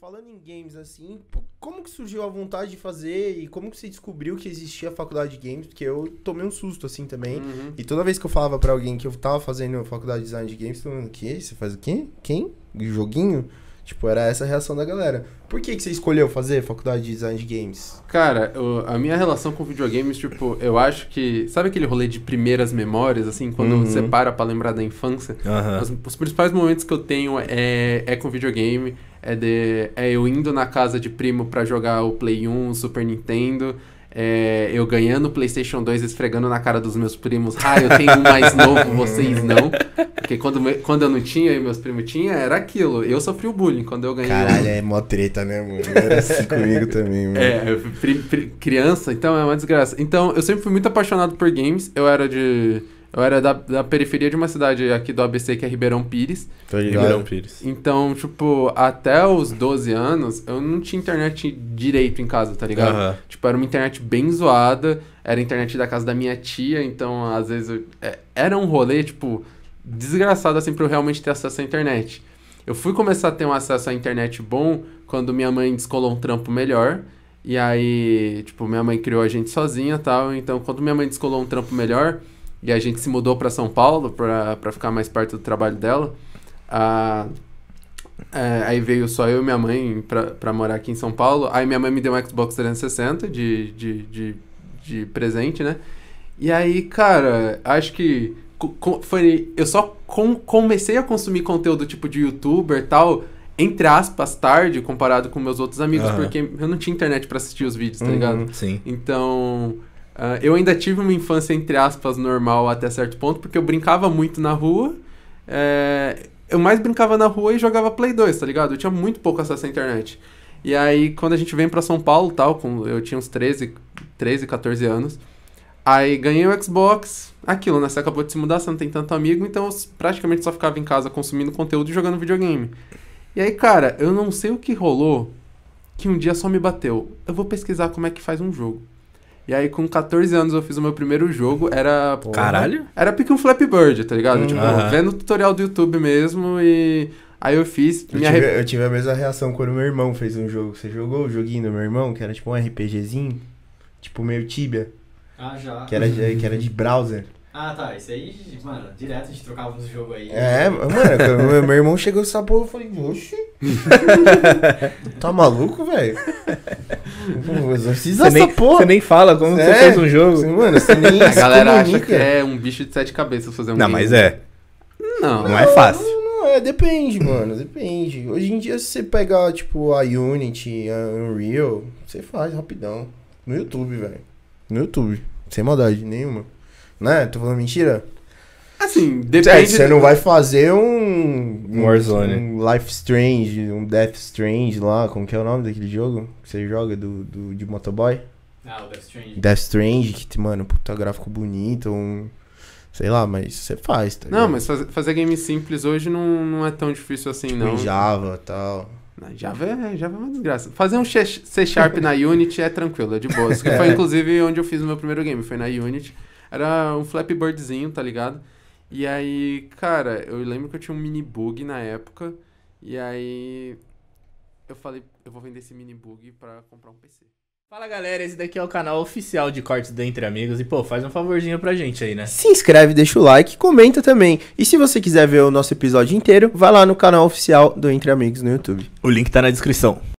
falando em games, assim, como que surgiu a vontade de fazer e como que você descobriu que existia a faculdade de games? Porque eu tomei um susto, assim, também. Uhum. E toda vez que eu falava para alguém que eu tava fazendo faculdade de design de games, todo mundo, que? Você faz o quê? Quem? Joguinho? Tipo, era essa a reação da galera. Por que, que você escolheu fazer faculdade de design de games? Cara, eu, a minha relação com videogames, tipo, eu acho que. Sabe aquele rolê de primeiras memórias, assim, quando uhum. você para pra lembrar da infância? Uhum. Os, os, principais momentos que eu tenho é, é com videogame, é, de, é eu indo na casa de primo pra jogar o Play 1, o Super Nintendo. É, eu ganhando o PlayStation 2, esfregando na cara dos meus primos. Ah, eu tenho um mais novo, vocês não. Porque quando, quando eu não tinha e meus primos tinham, era aquilo. Eu sofri o bullying quando eu ganhei. Caralho, um... é mó treta, né, mano? Era assim comigo também, mano. É, criança, então é uma desgraça. Então, eu sempre fui muito apaixonado por games. Eu era de eu era da, da periferia de uma cidade aqui do ABC, que é Ribeirão Pires. Ribeirão Pires. Então, tipo, até os 12 anos, eu não tinha internet direito em casa, tá ligado? Uhum. Tipo, era uma internet bem zoada. Era a internet da casa da minha tia, então, às vezes, eu, é, era um rolê, tipo, desgraçado, assim, pra eu realmente ter acesso à internet. Eu fui começar a ter um acesso à internet bom quando minha mãe descolou um trampo melhor. E aí, tipo, minha mãe criou a gente sozinha e tal. Então, quando minha mãe descolou um trampo melhor e a gente se mudou para São Paulo para ficar mais perto do trabalho dela. Ah, é, aí veio só eu e minha mãe para morar aqui em São Paulo. Aí minha mãe me deu um Xbox 360 de, de, de, de presente, né? E aí, cara, acho que foi, eu só com, comecei a consumir conteúdo tipo de youtuber tal, entre aspas, tarde, comparado com meus outros amigos, uhum. porque eu não tinha internet para assistir os vídeos, tá uhum, ligado? Uhum, sim. Então, ah, eu ainda tive uma infância, entre aspas, normal até certo ponto, porque eu brincava muito na rua. É... Eu mais brincava na rua e jogava Play 2, tá ligado? Eu tinha muito pouco acesso à internet. E aí, quando a gente vem para São Paulo tal, com, eu tinha uns 13, 13, 14 anos. Aí ganhei o Xbox, aquilo, né? Você acabou de se mudar, você não tem tanto amigo, então eu praticamente só ficava em casa consumindo conteúdo e jogando videogame. E aí, cara, eu não sei o que rolou, que um dia só me bateu. Eu vou pesquisar como é que faz um jogo. E aí, com 14 anos, eu fiz o meu primeiro jogo. Era. Caralho? era pique um Flappy Bird, tá ligado? Hum, tipo, uh -huh. vendo tutorial do YouTube mesmo e. Aí eu fiz. Eu, tive, eu tive a mesma reação quando meu irmão fez um jogo. Você jogou o joguinho do meu irmão, que era tipo um RPGzinho? Tipo meio Tibia. Ah, já. Que era, de, que era de browser. Ah, tá. Isso aí, mano, direto a gente trocava uns jogos aí. É, mano, meu irmão chegou e porra, eu falei, oxe, tá maluco, velho? Exorciza você nem, porra. Você nem fala como você é. fez um jogo. mano, você nem A galera acha que é um bicho de sete cabeças fazer um Não, game. mas é. Não. Não, não é fácil. Não, não, é, depende, mano, depende. Hoje em dia, se você pegar, tipo, a Unity, a Unreal, você faz rapidão. No YouTube, velho. No YouTube. Sem maldade nenhuma. Né? Tô falando mentira? assim, depende. É, você não vai fazer um. Um Warzone. Um Life Strange, um Death Strange lá, como que é o nome daquele jogo que você joga do, do, de motoboy? Ah, o Death Strange. Death Strange, que, mano, puta gráfico bonito, um. Sei lá, mas você faz, tá Não, mas fazer, fazer game simples hoje não, não é tão difícil assim, tipo não. Em Java e tal. Java é, Java é uma desgraça. Fazer um C Sharp na Unity é tranquilo, é de boa. Isso foi é. inclusive onde eu fiz o meu primeiro game, foi na Unity. Era um Flappy Birdzinho, tá ligado? E aí, cara, eu lembro que eu tinha um mini bug na época. E aí eu falei, eu vou vender esse mini bug pra comprar um PC. Fala galera, esse daqui é o canal oficial de cortes do Entre Amigos e pô, faz um favorzinho pra gente aí, né? Se inscreve, deixa o like, comenta também. E se você quiser ver o nosso episódio inteiro, vai lá no canal oficial do Entre Amigos no YouTube. O link tá na descrição.